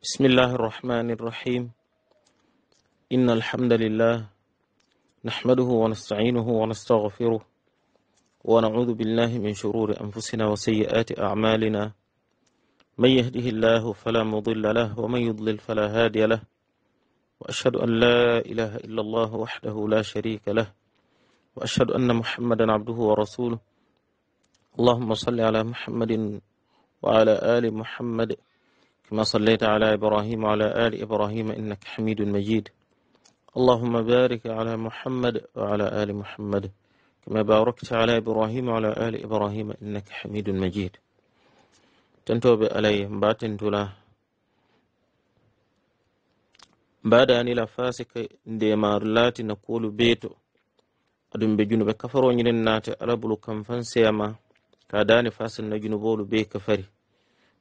بسم الله الرحمن الرحيم إن الحمد لله نحمده ونستعينه ونستغفره ونعوذ بالله من شرور أنفسنا وسيئات أعمالنا من يهده الله فلا مضل له ومن يضلل فلا هادي له وأشهد أن لا إله إلا الله وحده لا شريك له وأشهد أن محمدا عبده ورسوله اللهم صل على محمد وعلى آل محمد كما صليت على إبراهيم وعلى آل إبراهيم إنك حميد مجيد اللهم بارك على محمد وعلى آل محمد كما باركت على إبراهيم وعلى آل إبراهيم إنك حميد مجيد تنتوب علي مباتن تلا بعد أن لفاسك فاسك ديمار لاتي نقول بيتو أدن بجنوب كفر كفرون ينات ألبلو كم فانسيما كاداني فاسن نجنبول بي كفري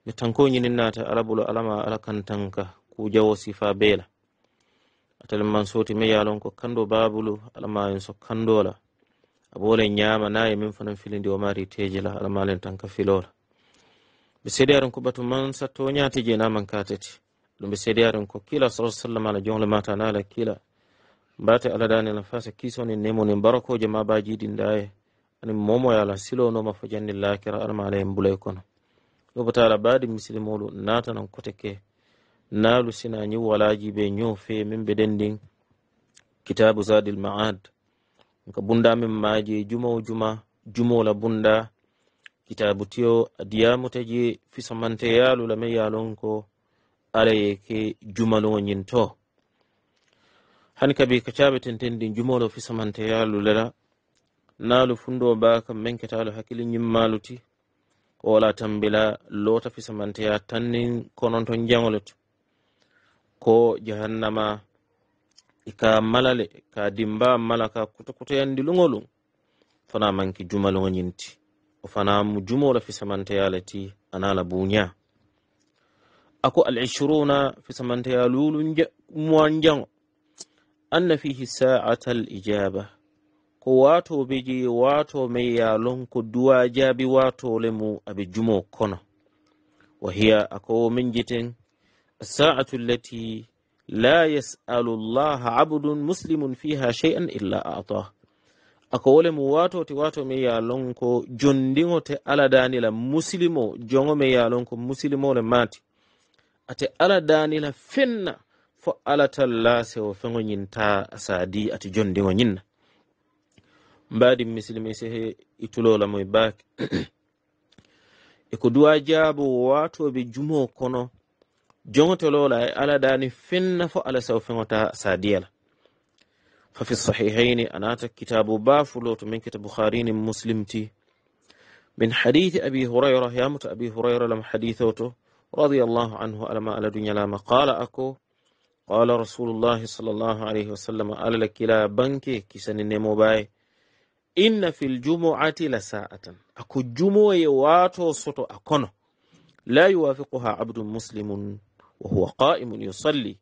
nde tanko ñinin naata alabulo alama ala kantanka kujawo sifa beela atalin man soti meyalon ko kando babulu alamayen so kandola abole ñama naye min fanan filidi omari tejila alamalen tanka filola ɓe seedi aren ko ɓatu man satto ñaati je naman katati ɗum ɓe seedi aren ko kila salaa sallam ala jongle mata nala kila mbate aladani ala fasa kisoni nemoni barakojo mabajiɗi daye ani momoyala silonoma fo jandi lakira alamala en mbulay kono ɗoɓotaala baɗi misilimolu natanan koteke naalu sinañi walaji ɓe ñoofe min ɓe denndin kitabu zadil maad ka bunda min maaji e jumao juma jumola bunda kitabu tiyo adiyamuteji fisamante yaalula min yaalon ko alayeke jumalugo ñin to hani kabi ka caɓe tentendin jumolo fisamante yaalulala naalu funduo baka menketalo hakkille ñimmaluti wala tan bila loota fisamanteya tannin kononton jaŋole to ko jahannama ika malale ka dimba mala ka kutakutayandi luŋolu fana manki jumaluŋo ñinti o fana mu jumola fisamanteya le ti ana la buuña ako al ishiruna fisamanteya lulu mowan jaŋo anna fihi saata al ijaba ko wato beji wato meyalon ko duwa jaabi watolemo aɓe jumo kono wa hiya ako min jiten asa'atu allati la yasalu llaha abdun muslimun fiha shay'an illa ata ako wolemo watote wato meyalon ko jondigote aladanila muslimo jongo meyalon ko muslimole maati ate aladanila finna fo alatallah sewo fego ñinta asadi ate jondigo ñinna mbaɗi misilmi sehe itulolamoye baake e ko duwa jaabo watoɓe jumo kono jogotolola e ala dani fenna fo ala saw fegota sa diyala fafi sahihaini anata kitabu bafulo to min kita bouharini muslim ti min hadithi abi hurayra yamuto abi hurayra lam hadith o to radiallahu anhu alama ala duñalama qala ako qala rasulullahi sallllahu alayhi wa sallam alala kila banke kisaninemo baye inna fil jumu'ati la sa'atan ako jumoye wato soto kono la yuwafiquha abdun muslimun wa huwa qa'imun yusalli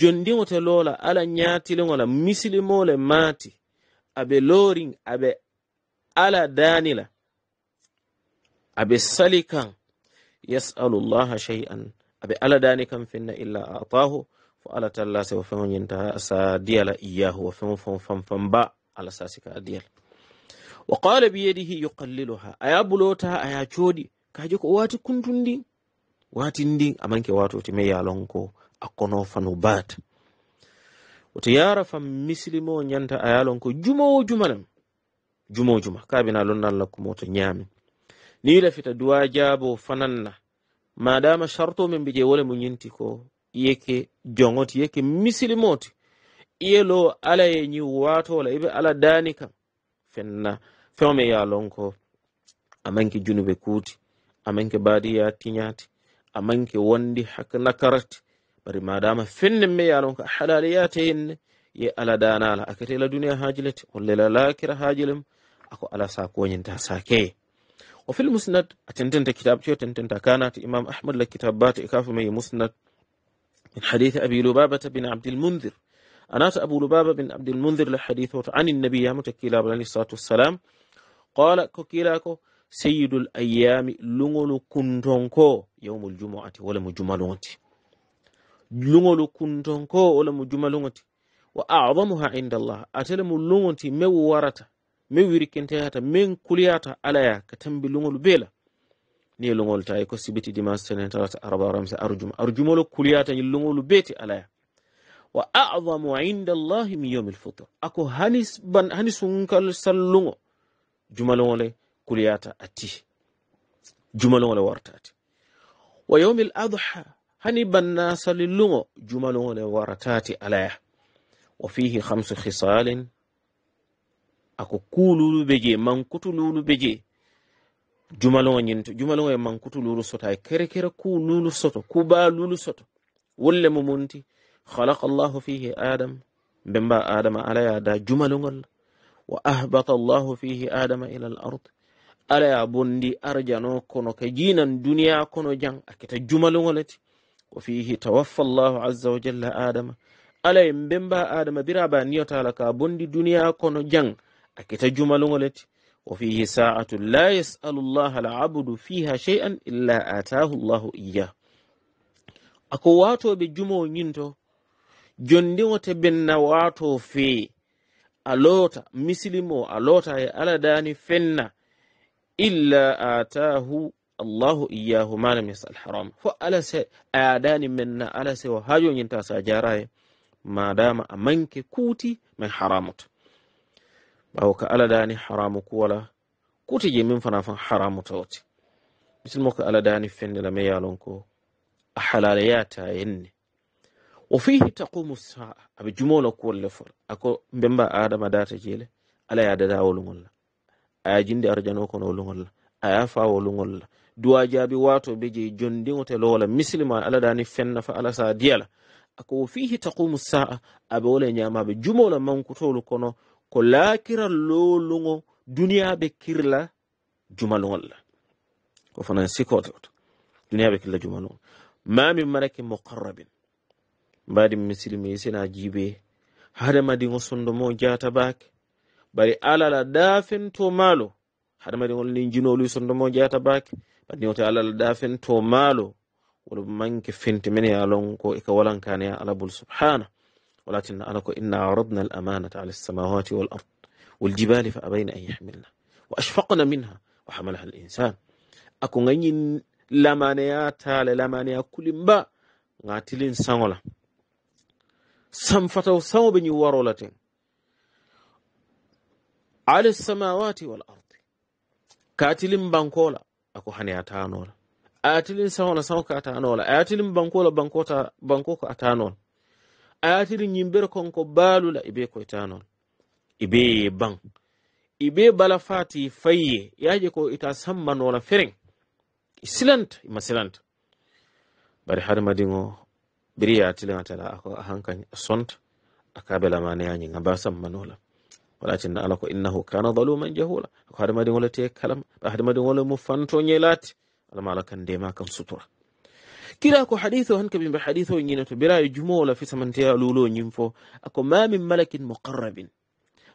jondiŋo te lola ala ñaatiliŋo la misili mole mati abe lorin abe ala danila abe sali ya yasalu Allah shay'an abe ala daani finna illa atahu fo ala talla se wo feŋo sa la ba allah sasi ka adiyal wa qala bi yadihi yuqalliluha aya bulota aya chodi kaje ko wati kuntundi wati ndi amanke wato timay yalonko akono akkono fanu bata woto yara fam mislimo nyanta ayalonko yalon ko jumowo juma nam jumowo juma kabina lonnal allah kumoto nyami ni la fita duwa jabo fananna madama sharto min bije wole munyinti ko yeke jongoti yeke mislimoti iyelo ala ye ñiŋ waatola i be ala daani kaŋ fenna feŋo me ye a loŋ ko a maŋ ke junube kuuti a maŋ ke baadiya tiñaati a maŋ ke wondi hak nakarati bari madama finnin me ye a loŋ ko halaliyateyin ne ye ala daana la a kete la duniya haaji le ti walla la laakira haaji lem a ko ala saakoñinta saakeye o fil musnad a tententa kitabe tententa kanaati imam ahmad la kitabe baati e kaafu me ye musnad min hadith abi lubabata bin abdilmundir أنات أبو لبابة بن عبد المنذر لحديثه عن النبي متكيلا عليه الصلاة والسلام قال كوكيلاكو سيد الأيام لغل كنتونكو يوم الجمعة ولا مجملونت لغل كنتونكو ولا مجملونت وأعظمها عند الله أتلم لغنت مورتا موري كنتهاتا من كلياتا عليا كتنبي لغل بيلا ni lungol tay ko sibiti dimanche senen tarata arba ramsa arjum arjumolo kuliyata ni lungolu beti alaya wa a'zamu inda allahi min yawmil fitr ako hani ban hani sunkal sallugo jumalowole kuliyata atti jumalowole wartati wa yawmil adha hani banna salillugo jumalowole waratati alaya wa fihi hamsu khisalin ako kululu be je mankutululu be je jumaloŋo ñinto jumaloŋo ye lulu soto a ye kere kere ku lulu soto kuba soto wolle mumunti munti خلق الله فيه آدم بما آدم على دا جملون وأهبط الله فيه آدم إلى الأرض ala ya bondi arjano kono ka jinan duniya kono jan akita jumalugoleti wa fihi tawaffa llahu azza wa jalla adama ala ye mbemba adama biraba niyotala ka bondi duniya kono jan akita jumalugoleti wa fihi sa'atu la yasalu llaha alabudu fiha shay'an illa atahu llahu iyah ako watoɓe jumo ñinto jondiŋo te benna wato fe a lota misilimo a lota e ala daani fenna illa atahu allahu iyahu mana mis alharam fo ala se aya daani menna ala se o hajo nyinta sa jaraye madama a manke kuuti ma haramuta ɓawo ka ala daani haramu kuwala kuti je min fana fan haramu tawti misilimo ko ala fenna me yalon ko a halalaya yenne wo fihi taqumu saa aɓe jumolo kuwolle fol ako bemba adama data jeele ala yadata wolugolla aya jinde arjano kono wolugolla aya fa wolugolla duwa jaabi watoɓe jeyi jondigote lowola misilima ala dani fenna fa ala sa diyala ako wo fihi taqumu saa aɓe wole ñamaɓe jumolo mankutolu kono ko laakira lowlugo duniyaɓe kirla jumalugolla ko fana sikoto duniyaɓe kirla jumalugol mamin manake mukarrabin mbaɗi misilmi sena jiibe hade madiŋo sondomo jata bake bari alala dafen to maalo hade madiŋol nin jinolu sondomo jata bake badiŋote alala dafen to maalo wala manke fenti men ya lon ko ika walankane ya alabul subhana walatinna ala ko inna aradna al amanata ala samawati wal ard wal jibali fa abayna an yahmilna wa ashfaqna minha wa hamalaha al insan ako ŋayin lamaneya tale lamaneya kulimba ŋatilin saŋola San sanfataw sawɓe waro la ten ala samawati wal ardi katilin bankola ako hane a tilin ayatilin sawola sawo ka ya ayatilin bankola bankota banko ko a tanola ayatilin yimbere konko baalula ibe koye tanola ibe ye ban ibe bala fati fayye yaje ko ita nola feren silanta ima silanta bari har madingo biriya tilima tala ako ahankan sonta akabela maneyañi gamba sammanola walakin ala ko innahu kana daluman jahula ako hadamadin wala te kalama hadamadin wala mo fantoñe laati alama ala kan ndema kan sutura kila ko hadithu han kabimbe hadithu ñina to birayo jumowola fisamanteya lulo ñim fo ako ma min malakin muqarrabin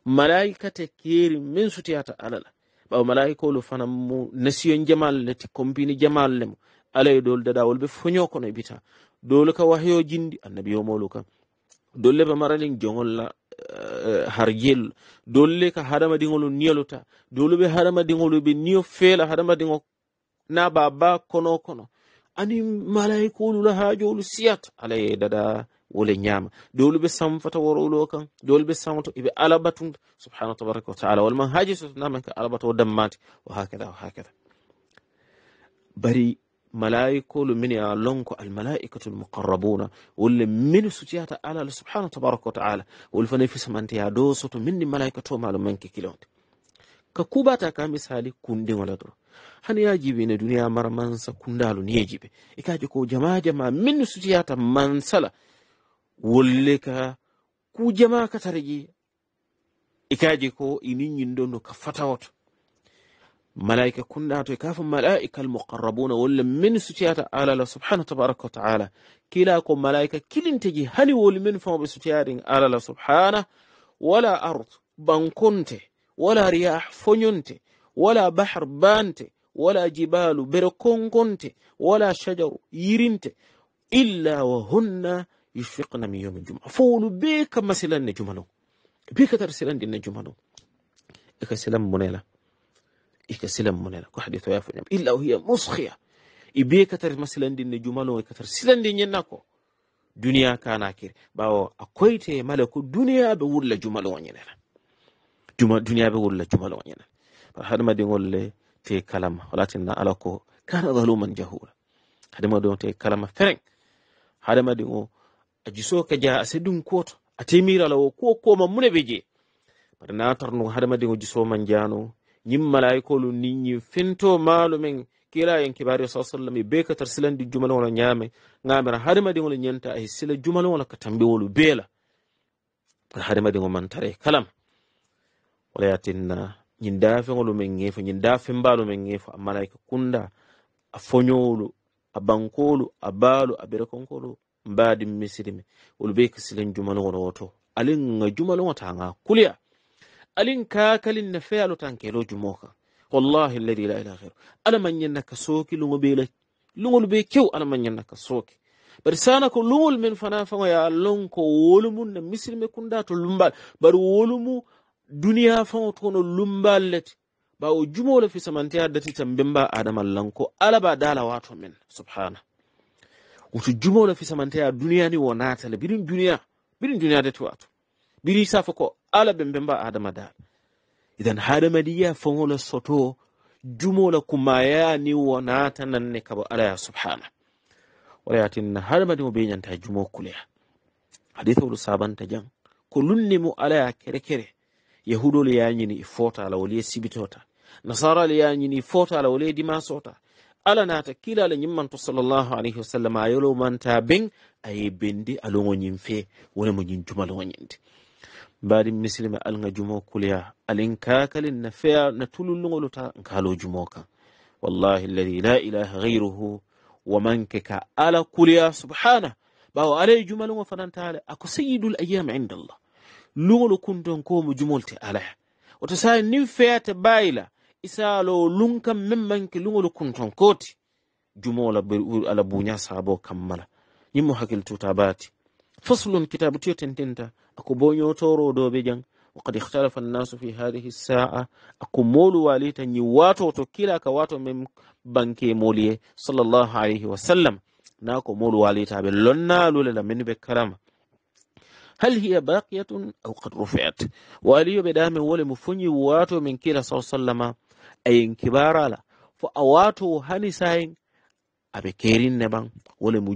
malaikate keeri min sutiyata alala ɓawa malaikolu fana mu nasiyon jamal le ti kompini jamal le mo alaye dol dadawol ɓe foño kono e bita dole ka wahyo jindi annabiyo moluka dolle ɓe maralin jogolla eh, harjel dolle ka hadamadiŋolu be dolu ɓe hadamadiŋolu ɓe niyo feela hadamadiŋo na baba kono kono ani malaikolu la hajolu siyat ala ye dada wole ñama dolu ɓe sanfata worowlo kan dolu be santo eɓe alabatunta subhanahu tabaraka wa taala walman haji sotanamen ka alabata o dammati hakada o hakada bari malaa'ikolu min ye a lon ko almalaikatu lmuqarrabuna wolle minu sutiyata ala la subhanahu tabaraka wa taala wolu fana fisamanteya do soto min ni malaikatu malo manke kilonte ka kubata ka misali kundiŋo doro hani ye jibe ne duniya mara mansa kundalu ni jibe i ko jama jama min sutiyata mansa la ka ku jama katara je ko ini ka fatawoto malaika kunɗato e kafa malaika almuqarrabuna wolle min suciyata alala subhanahu tabaraka wa taala kila ko malaika kilinteji hani woli min fawɓe suciyaɗin alala subhana wala ard bankunte wala riyah foñonte wala bahar bante wala jibalu bere konkonte wala shajaru yirinte illa wa hunna yushfiqna min yomi juma fo wolu be ka masilanne juma non be ka tar silandi ne juma non e ka silan munela ikasilan munena ko hadithu ya funyam illa hiya muskhiya ibe katar masilandinne jumalo katar silandinñenna ko duniya kanakiri ɓawo a koyte mala ko duniya wulla jumalo o juma duniya ɓe wulla jumalo o ñenena par hadamadiŋol le te kalama walatinna ala kana zaluman jahula hadamadi o te kalama fereŋ hadamadi o a jiso ka ja ase koto a temira la ko koma mune ɓe je bata na tarno jiso man ñim malaikolu nin ñi finto maalu men kiraen kibari sa sallam e bekatar silandi jumalwolo ñaame gamer harimadiolo ñenta e sila jumalwolo ka tambiwolu beela harimadio mantare kalam walayatinna ñin dafeolu men ngefo ñin dafembalu men ngefo a malaika kunda a foñowolu a bankolu a baalu a berekonkolu mbadi misidi me wolu be ka silen jumalwolo woto alinga jumalwota nga kuliya alinka kalin nafe alo tankelo jumoka wallahi alladhi la ilaha ghayru ala manyanna kasoki lungo bele lungol be kew ala manyanna kasoki bari sana ko lungol men fana fango ya lon ko wolumu na misilme kunda to lumbal bari wolumu duniya fango to no lumbal leti ba o jumole fi samantiya dati tambin ba adama ko ala ba dala wato min subhana wato jumole fi samantiya duniya ni wonata le birin duniya birin duniya dati wato biri safo ko ala ɓe ɓe adama dal idan hadamadiya faŋola soto jumola kumayani wonata nanne kabo alaya subhana wala yatinna hadamadiŋo be ñanta jumo kuleya hadisawolu sabanta jan ko lunni mo alaya kere kere yahudolu yañini i fotala wolu ye sibitota nasaralu yañini i fotala wolu ye dimasota ala naata kiilala ñimmanto sallllahu alayhi wasallam a manta ben aye bendi aloŋo ñin wona mo ñin jumaloŋo ñinde mbaɗi misilima alga jumo kuleya alin kakalin na feya na tululugolota nkalo jumo kan wallahi alladi la ilaha gayruhu wamanke ka ala kuleya subhana ɓawo alaye jumalugo fanantale ako sayidul ayam inda allah lugolo kunton komo jumolte alaya woto sa nin feyate bayila isalo lunkam men manke lugolo kunton koti jumola ala buña sabo kammala yimmo hakkil tuta faslun kitabu tiyo tententa jang jan wakad ihtalafa annasu fi hadihi saa ako molu walita ñi watoto kila ka wato men banke moliye sallllahu alayhi wa sallam na ko molu walitaɓe lonnalulela min ɓe kalama hal hiya baqiyatun aw kad rufiat waliyoɓe ɗamen wole mo foñi min kila sallama ayen kibarala fo a wato hani sayen aɓe kerinne ɓan wole mo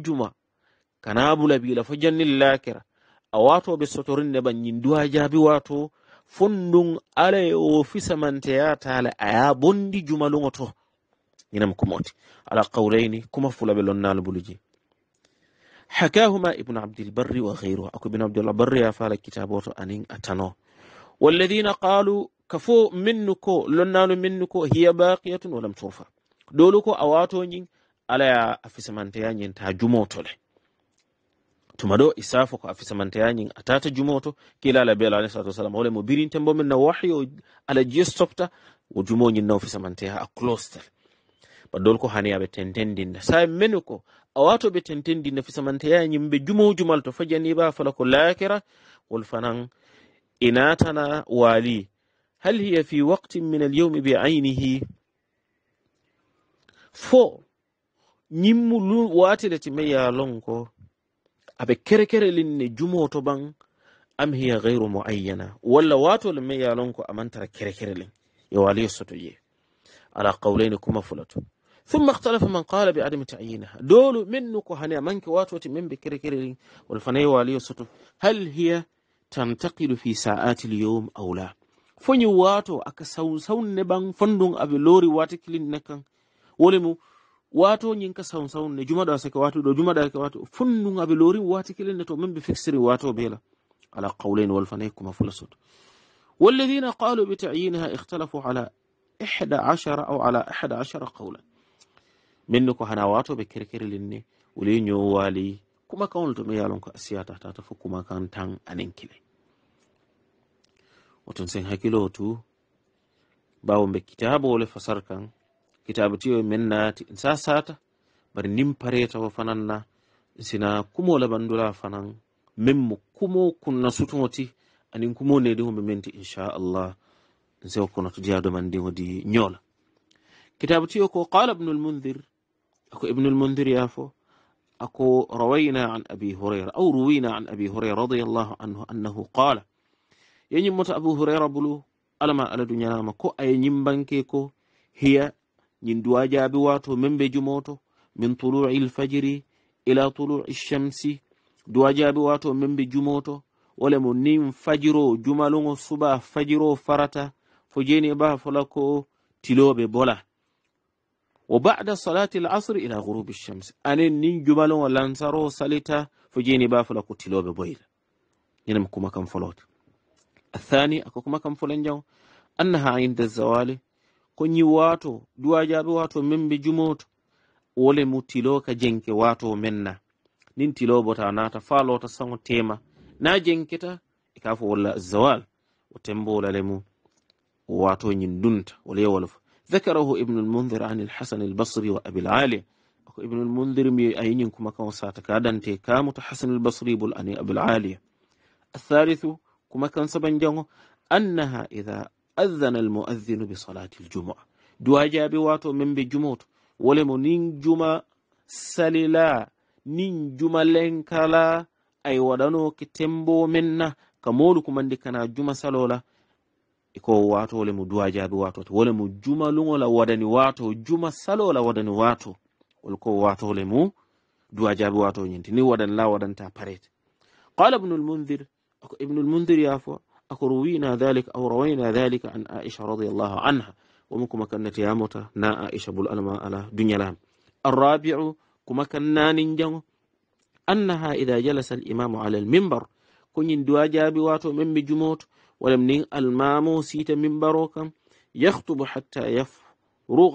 juma kana bula bila lakira watoɓe sotorinde ɓa ñinduwa jaabi wato fondun alay o fisa mante ya taala aya bondi jumalugo to inam kumoti ala qawlaini kuma fulaɓe lonnal buluji hakahuma ibnu abdilbarri wa gairu ako ibnu abdilbarri ya fala kitaboto anin atano walladina qalu kafo minnu ko lonnalu hiya baqiyatun walam turfa dolu ko awato ñin alaya afisamanteya ñinta jumotole tumado isafo ko afisa manteyañin a tata jumoto kila ala beela alayhi salatu wasalam hole mo birinten bomen na wahyo ala jistopta softa o jumoñin na ofisa manteya a clostel badol ko hani abe aɓe na sa menu ko awato be a na ɓe tentendinna fisamanteyañin be jumo jumal to fajani ba fala ko lakira wol fanan inatana wali hal hiya fi waqtin min al yawm bi aynihi fo ñimmu watile time meya lonko kere-kere kerekerelin ne jumo to ban am hiya mu muayyana walla watol me yalonko amantara kerekerelin ya waliyo soto ye ala qawlayni kuma fulatu ثم اختلف من قال بعدم تعيينها دول منك هنا منك واتوتي من بكر كرر والفني والي سطف هل هي تنتقل في ساعات اليوم أو لا فني واتو أكسو سون نبان فندون أبي لوري واتكلين نكا ولمو wato ñin ka sawn sawn ne jumaɗo sake wato ɗo jumaɗo sake wato funndun aɓe loori waati kilenne to min ɓe fixiri wato beela ala qawlain walfanay kuma fulasod والذين قالوا بتعيينها اختلفوا على إحدى عشر أو على إحدى عشر قولا منك هنواتو بكركر لني ولين يوالي كما كون لتميالونك أسياتا تاتفو كما كان تان أنينكلي وتنسين هكيلو تو باو بكتاب ولفسر كان kitaaba tiyo men naati n saa saata bari nin pareta wo fanaŋ na n sina kumo labandola fanaŋ meŋ mo kumo kunna sutuŋo ti aniŋ kumo nediŋo be meŋ ti inchallah n kono to diya domandiŋo di ñoo la ko qala ibnu lmundir ako ibnu lmundir ye fo ako rawayna an abi hurayra aw ruwina an abi hurayra radiallahu anhu annahu qala ye ñimmoto abu hurayra bulu alama ala duñanama ko aye ñimbanke ko hiya ñin duwa jaabi waato men ɓe jumoto min tulu'i lfajiri ila tulu'i shamsi duwa jaabi waato men ɓe jumoto wole mo nin fajiro jumalugo suba fajiro farata fo jeni e fola ko tiloɓe bola wa bada salati l asre ila gurubi shams anen nin jumalugo lansaro salita fo jeni e fola ko tiloɓe boyla ñinam kuma kam folode athani ako kuma kam folen jaw annaha inda zawali ko nyi wato duwa jaɓi wato min bi jumoto wole mu ka jenke wato menna nin tilo bota na ta falo ta sango tema na jenketa ta ka fo wala zawal o tembo wala le wato nyin dunta wala yawal fa zakarahu ibn al-munzir an al-hasan al-basri wa abi al-ali ko ibn al-munzir mi ay nyin kuma kan sa ta ka dante ka mu ta hasan al-basri bul ani abi al-ali al-thalith kuma kan saban jango annaha idha adhana almuadhinu bisalati ljuma duwa jaabi wato min ɓe jumoto wolemo nin juma salila nin juma lenkala ay waɗanoke tembo men na ka molu kumandi kana juma salola iko wato wolemo duwa jaabi watoto wolemo juma lugola waɗani wato juma salola waɗani wato wolko wato wolemo duwa jaabi wato ñinti ni waɗan la waɗanta parete qala ibnu lmundir ako ibnu yafo أكروينا ذلك أو روينا ذلك عن عائشة رضي الله عنها ومنكم كنت ياموتا نا عائشة بالألما على دنيا لهم الرابع كما كنا ننجو أنها إذا جلس الإمام على المنبر كن يندوا جابي واتو من بجموت ولم نين المامو سيت منبروكم يخطب حتى يفرغ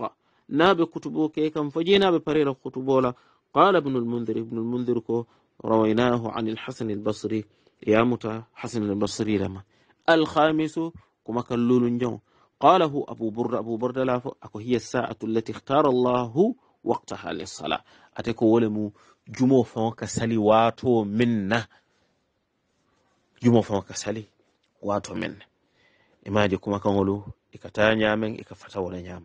ناب كتبو كيكم فجينا ببرير خطبولا قال ابن المنذر ابن المنذر كو رويناه عن الحسن البصري يا متى حسن البصري لما الخامس كما كلون جو قاله أبو برد أبو برد لافو أكو هي الساعة التي اختار الله وقتها للصلاة أتكو ولمو جمو فوق سلي واتو منا jumo fama ka sali wato men e maji kuma kan wolo e ka taya nyamen e ka fata wala nyam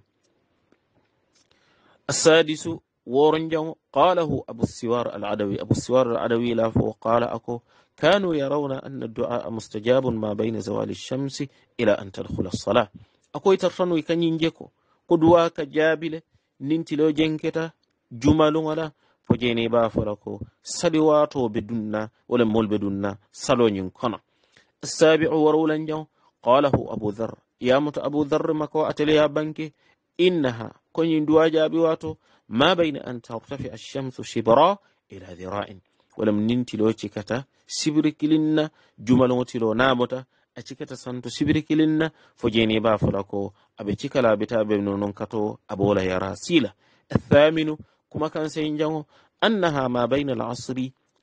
asadisu woron jamo qalahu abu siwar al adawi abu siwar al adawi la fo qala ako كانوا يرون أن الدعاء مستجاب ما بين زوال الشمس إلى أن تدخل الصلاة أكوي ترنو يكن ينجيكو قدوا كجابل ننتي لو جنكتا جمال ولا فجيني بافركو سلواتو بدنا ولمول بدنا سلو ينقنا السابع ورولا جو قاله أبو ذر يا مت أبو ذر مكو أتليها بنكي إنها كن يندوا جابواتو ما بين أن ترتفع الشمس شبرا إلى ذراع walam nin tilo cikata sibiri kilinna jumaloŋo tilo naabota a cikata santo sibiri kilinna fo jeni ba fala ko abe cikala abe be nonon kato abe yara sila athaminu kuma kan sai jango annaha ma baina al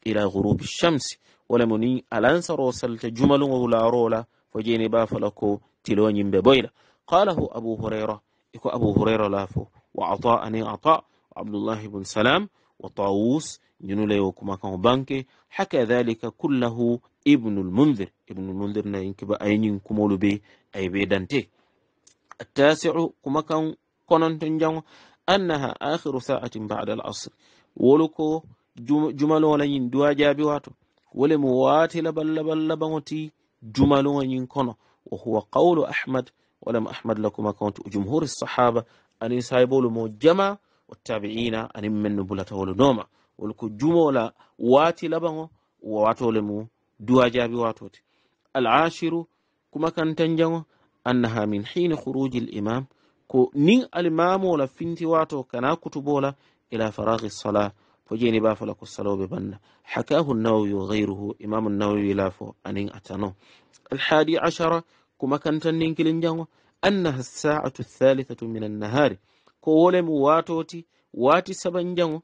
ila ghurubi shamsi walam nin alansaro salta jumaloŋo larola fo jeni ba fala ko tilo nyimbe boyla qalahu abu hurairah iko abu hurairah lafo wa ata ani ata abdullah ibn salam wa tawus ñunulayo kuma kan banke haka dhalika kullahu ibnul munzir ibnul munzir na yinki ba ayin kuma be ay be dante attasi'u kuma kan tun jan annaha akhiru sa'atin ba'da al'asr wolu ko jumalo la yin duwa jabi wato wole mu wati la balla balla bangoti jumalo yin kono wa huwa qawlu ahmad wala ahmad la kuma kan tu jumhur as-sahaba ani saibolu mo jama wa tabi'ina ani men bulata wolu noma wol ko jumo waati labaŋo wo wato le mu duwa jaabi wato al'ashiru kuma kan annaha min hina khuruji l'imam ko nin alimamo la finti wato kana kutubo ila faraghi sala fo jeni ba fola ko salo banna hakahu nawawi wa ghayruhu imam nawawi la fo anin atano alhadi ashara kuma kan nin kilin jango annaha as-sa'atu ath-thalithatu min an-nahari ko wole watoti wati saban jango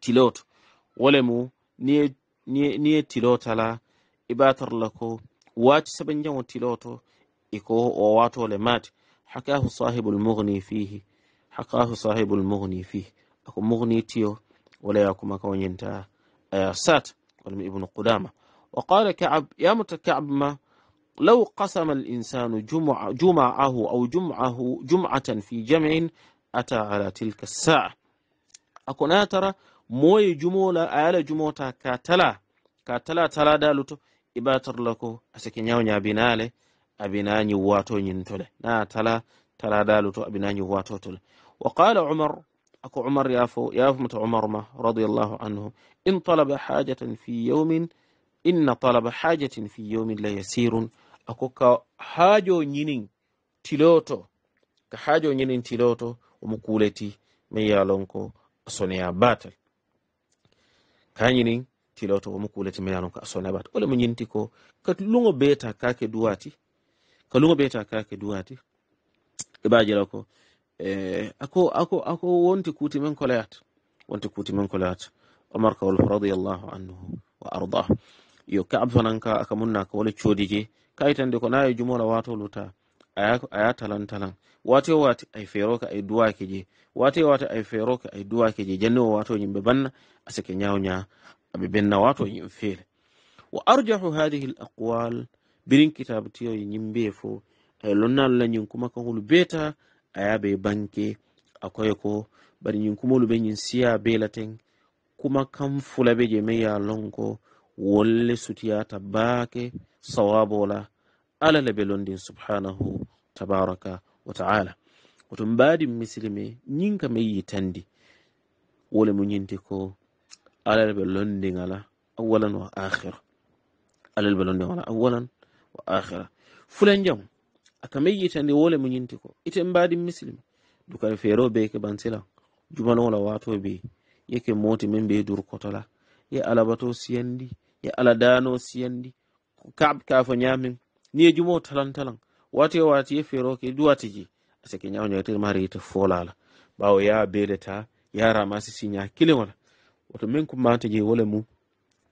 tilot walemu ni ye tilota la i be a tara la tiloto i ko wo waato le maati hakahu sahibu lmugni fihi hakahu sahibu lmugni fihi ako mugni tiyo wala ya kuma sat walmu ibnu qudama wa qala kab yamuta kab ma لو قسم الإنسان جمع جمعه أو جمعه جمعة في جمع أتى على تلك الساعة أكون ترى moye jumola ayala jumota ka tala ka tala tala daluto ibatarla ko asike ñawña abinale abinañi watoñin tole na tala tala daluto abinañi wato tole wa qala umar ako umar yafo yafumata umar ma radiallahu anhu in talaba hajatan fi yawmin inna talaba hajatin fi yawmin la yasirun ako ka haajo ñinin tiloto ka haajo ñinin tiloto omo kuuleti min yalon ko soneya batal kañini tiloto omo kuulete melano ko asonabat wala mo ñinti ko ka luŋo beeta kake duwati ka luŋo beeta kake duwati ibajira ko eh, ako ako ako wonti kuti men kolayat wonti kuti men kolayat omar kawol radiallahu anhu wa ardah yo ka ab fanan aka munna ka wala coodiji kayitande ko naye jumola watoluta aya talan talan wato wati ay fero ka ay duwa ke je wato ay fero ka ay duwa ke je janno wato yimbe banna asake nyawnya abe benna wato yim fele wa arjahu hadhihi al aqwal birin kitab tiyo yimbe fo eh, ay lonnal la nyin kuma ka hulu beta aya be banke akoy ko bar nyin kuma be nyin siya be laten kuma kam fula be je me ya lonko wolle sutiyata baake sawabola ala la be londin subhanahu tabaraka wa taala oton mbaadi misilime ñiŋ me yitandi wo mu ñinti ko ala le be londiŋa awalan wa akhira ala le be londiŋa awalan wa akhira fulanjaŋo a ka yitandi wo le mu ñinti ko ite mbaadi misilime dukari feeroo be ke bansilaŋ jumanoŋo la waatoo be ye ke mooti be dur koto ye alabatoo siyandi ye ala siyandi kaab kaa fo niye jumo talan talan watie watie feroke duwatiji asake ñawñoyter marita folala ɓawo yaa beleta yaramasi siña kilimala woto min ko mante je wole mum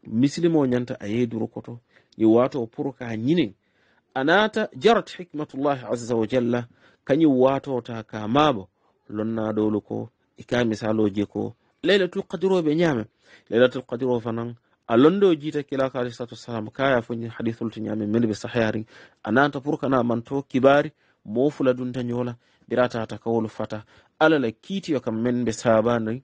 misilima o ñanta a yeyduro koto je wato o pour ka ñinen anata jarat hikmatullahi asa wa jalla kañum watota ka maɓo lonnaɗolu ko e ka misaloji ko laylatul kadiro ɓe ñaame laylatul kadiro fanan alondo jita kilaka alayhi salatu wassalam kaya foñi hadithulto ñaami meli ɓe sahayari ananta pour kana manto kibari mofula dun dañola ta kawolu fata ala la kiti yo kam men be sabani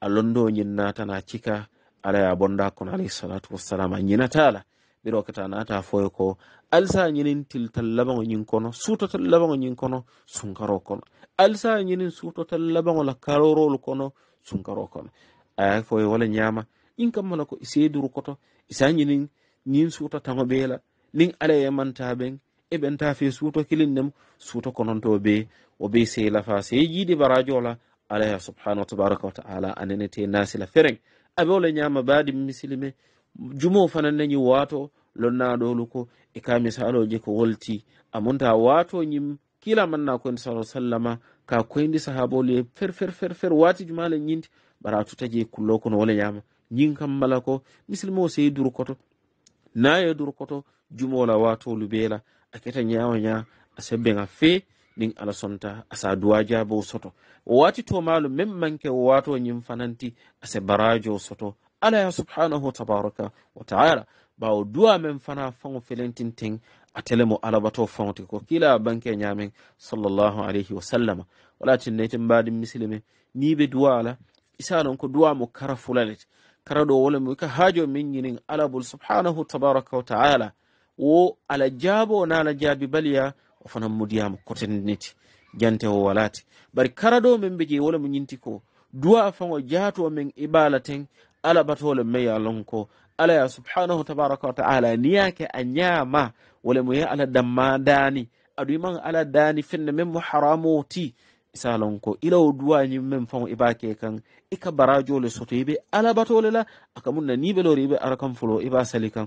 alondo nyin nata na chika ala ya bonda kono alayhi salatu wassalam nyina tala biro kata nata foyo ko alsa ñinin til talaba nyin kono suto talaba nyin kono sunkaro kono alsa ñinin suto talaba la karorol kono sunkaro kono ay foyo wala nyama in kam mala ko i seeduru koto isañinin nin suuta tano ɓeela nin alaye mantaɓen eɓen tafe suuto kilinnem suuto kononto be o be seylafa sey jiiɗi barajola alaya subhanahu wa tabaraka wa taala anenete nasila feren abewle ñama baadi misilime jumo fana neñi waato lonnaɗolu ko e ka misaloji ko wolti amonta waatoñim kila manna koyde saa sallama ka koyndi sahaboli e fer fer fer fer waati jumale ñinti ɓara tu taji kullo kono wole ñama ñin kam mbala ko misilma o sey durkoto naye durkoto jumola watolu beela a keta ñawaña a sebbenga fe ɗin ala sonta asa duwa jabo soto wati to malo men manke wato ñin fananti ase barajo soto ala ya subhanahu tabaraka wa taala bawo duwa men fana fao felentin ten a telemo alabato fati ko kila banke ñamen salllahu alayhi wasallama wala tinnaytin mbadi misile men ni ɓe duwa ala isa non ko duwa mo kara fulalete karaɗo wole mu ka haajo min ñinin alabul subhanahu tabaraka wa taala wo ala jaabo o nana jaabi baliya o fana mudiyama kotenniti jante o walati bari kara ɗo min beje wole mu ñinti ko duwa fan o jaato min iɓalaten ala batole meya lonko ala ya subhanahu tabaraka wa taala niyake a ñaama wole mu ye ala dammadani aɗu yiman ala dani finne min mo haramoti misalan ko ila duwa ni men fon iba ke kan ika barajo le soto ibe ala batole la aka munna ni be lori ibe arakan fulo iba salikan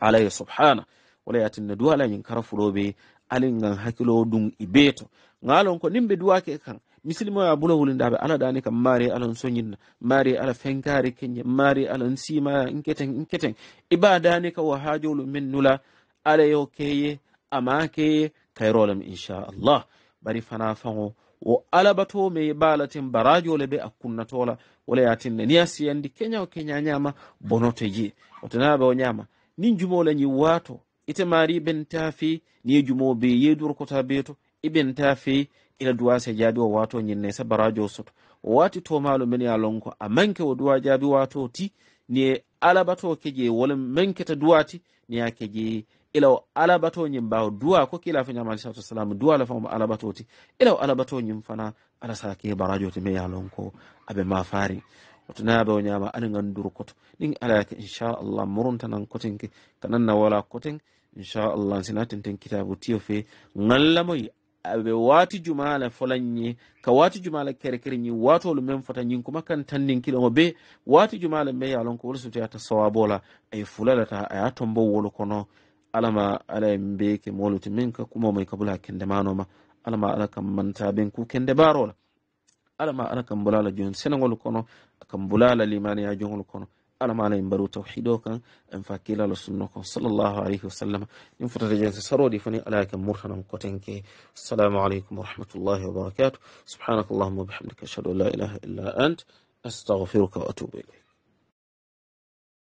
alayhi subhana wala yatin na duwa la yin kara fulo be alin ngan hakilo dun ibeto ngalon ko nimbe duwa ke kan misilimo ya bula wulin daɓe ala dani kam maari alan soñinna maari ala fenkari keñe maari in simaya inketen inketen iba dani ka wo haajolu min nula ala yo keye ama keye insha inchallah bari fana fango o alabato mi baalatin ba radiole ɓe akkunnatola wala yatinne ni asi andi keña o keña ñama bonote ji o tanaɓe o ñama ni jumole ñi waato ite mari ɓen taafi ni jumowo be yeydoro kota beeto iɓen taafi ila duwase jaabi o waato ñinne saba radio soto o waati to maalo men ya lonko a manke o duwa jaabi waato ti ni alabato keje wala manketa duwati niya keje ilaw alaɓatoñin mbawa duwa ko kila fo ñama alayhisalatu wassalam duwa la fama alabatoti ilaw alaɓatoñin fana ala sala barajoti me ya ko aɓe ma faari woto naɓe ñama ana ganduru koto ɗin alayake inchallah morontanan kotenke kananna wala koten inchallah sinatenten kitabu tiyo fe gallamoyi wati jumala folañe ka wati jumala kerekereñi watolu men fota ñin kuma kan tanninkiɗomo be wati jumala me yalon ko wol suteyata sawabola ay fulalata aya tombo wolu kono alama ala en be ke moluti min ka kuma mai kabula kende manoma alama ala kan manta ben ku kende barola alama ala kan bulala jon senegol kono kan bulala limaniya jongol kono alama ala en baru tawhido kan en fa kilalo sunno kon sallallahu alayhi wa sallam in futata jen sarodi fani ala kan murtanan kotenke assalamu aleykum wa rahmatullahi wa barakatuh subhanakallahumma wa bihamdika ashhadu an la ilaha illa ant astaghfiruka wa atubu ilayk